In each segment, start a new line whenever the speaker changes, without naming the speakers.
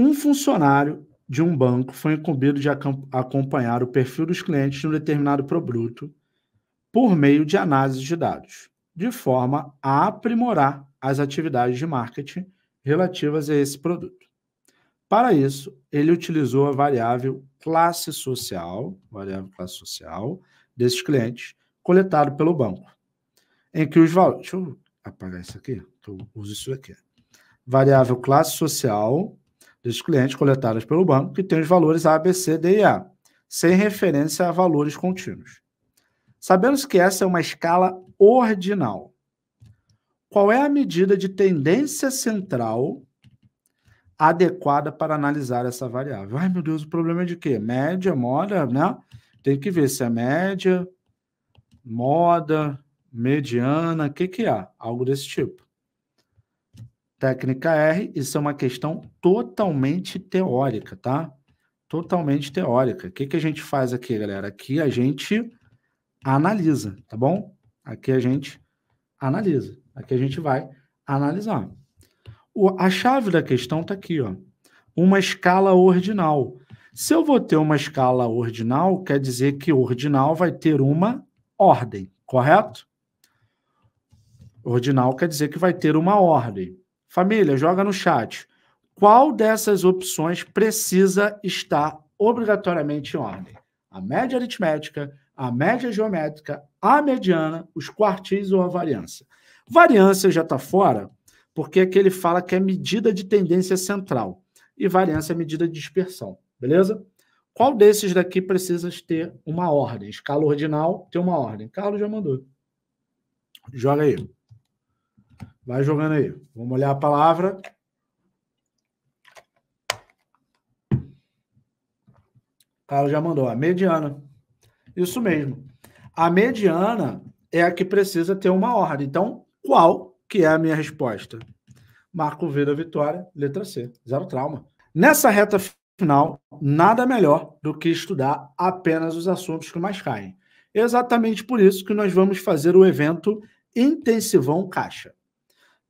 Um funcionário de um banco foi incumbido de acompanhar o perfil dos clientes de um determinado produto por meio de análise de dados, de forma a aprimorar as atividades de marketing relativas a esse produto. Para isso, ele utilizou a variável classe social, variável classe social desses clientes coletado pelo banco, em que os valores, deixa eu apagar isso aqui, eu uso isso aqui. Variável classe social dos clientes coletadas pelo banco que tem os valores A, B, C, D e A, sem referência a valores contínuos. Sabemos que essa é uma escala ordinal. Qual é a medida de tendência central adequada para analisar essa variável? Ai, meu Deus, o problema é de quê? Média, moda, né? Tem que ver se é média, moda, mediana, o que, que é? Algo desse tipo técnica R, isso é uma questão totalmente teórica, tá? Totalmente teórica. O que, que a gente faz aqui, galera? Aqui a gente analisa, tá bom? Aqui a gente analisa. Aqui a gente vai analisar. O, a chave da questão está aqui, ó. Uma escala ordinal. Se eu vou ter uma escala ordinal, quer dizer que ordinal vai ter uma ordem, correto? Ordinal quer dizer que vai ter uma ordem. Família, joga no chat. Qual dessas opções precisa estar obrigatoriamente em ordem? A média aritmética, a média geométrica, a mediana, os quartis ou a variância. Variância já está fora, porque aqui ele fala que é medida de tendência central e variância é medida de dispersão, beleza? Qual desses daqui precisa ter uma ordem? Escala ordinal tem uma ordem. Carlos já mandou. Joga aí. Vai jogando aí. Vamos olhar a palavra. Carlos já mandou. A mediana. Isso mesmo. A mediana é a que precisa ter uma ordem. Então, qual que é a minha resposta? Marco V da vitória, letra C. Zero trauma. Nessa reta final, nada melhor do que estudar apenas os assuntos que mais caem. Exatamente por isso que nós vamos fazer o evento Intensivão Caixa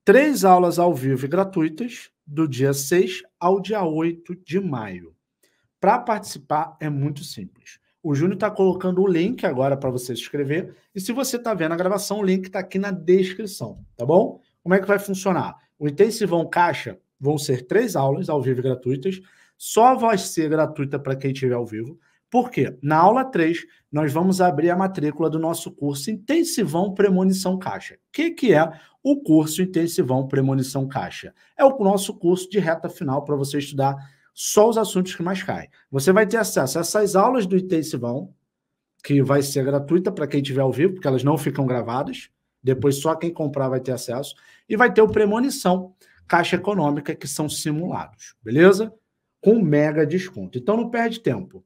três aulas ao vivo e gratuitas, do dia 6 ao dia 8 de maio. Para participar é muito simples. O Júnior está colocando o link agora para você se inscrever. E se você está vendo a gravação, o link está aqui na descrição, tá bom? Como é que vai funcionar? O Intensivão Caixa vão ser três aulas ao vivo e gratuitas. Só vai ser gratuita para quem estiver ao vivo. Por quê? Na aula 3, nós vamos abrir a matrícula do nosso curso Intensivão Premonição Caixa. O que, que é o curso Intensivão Premonição Caixa. É o nosso curso de reta final para você estudar só os assuntos que mais caem. Você vai ter acesso a essas aulas do Intensivão, que vai ser gratuita para quem estiver ao vivo, porque elas não ficam gravadas. Depois só quem comprar vai ter acesso. E vai ter o Premonição Caixa Econômica, que são simulados, beleza? Com mega desconto. Então não perde tempo.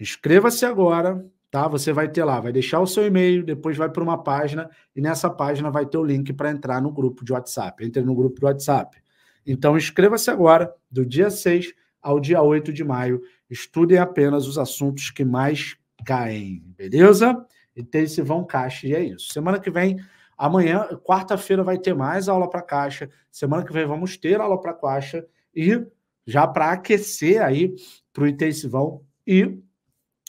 Inscreva-se agora, tá? Você vai ter lá, vai deixar o seu e-mail, depois vai para uma página e nessa página vai ter o link para entrar no grupo de WhatsApp. Entre no grupo do WhatsApp. Então inscreva-se agora, do dia 6 ao dia 8 de maio. Estudem apenas os assuntos que mais caem, beleza? E tem esse vão caixa e é isso. Semana que vem, amanhã, quarta-feira vai ter mais aula para caixa. Semana que vem vamos ter aula para caixa e já para aquecer aí para o intensivão e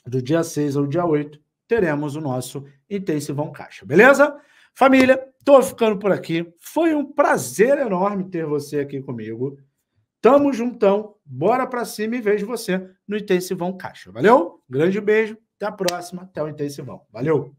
do dia 6 ao dia 8, teremos o nosso Intensivão Caixa, beleza? Família, tô ficando por aqui. Foi um prazer enorme ter você aqui comigo. Tamo juntão, bora pra cima e vejo você no Intensivão Caixa. Valeu? Grande beijo, até a próxima, até o Intensivão. Valeu!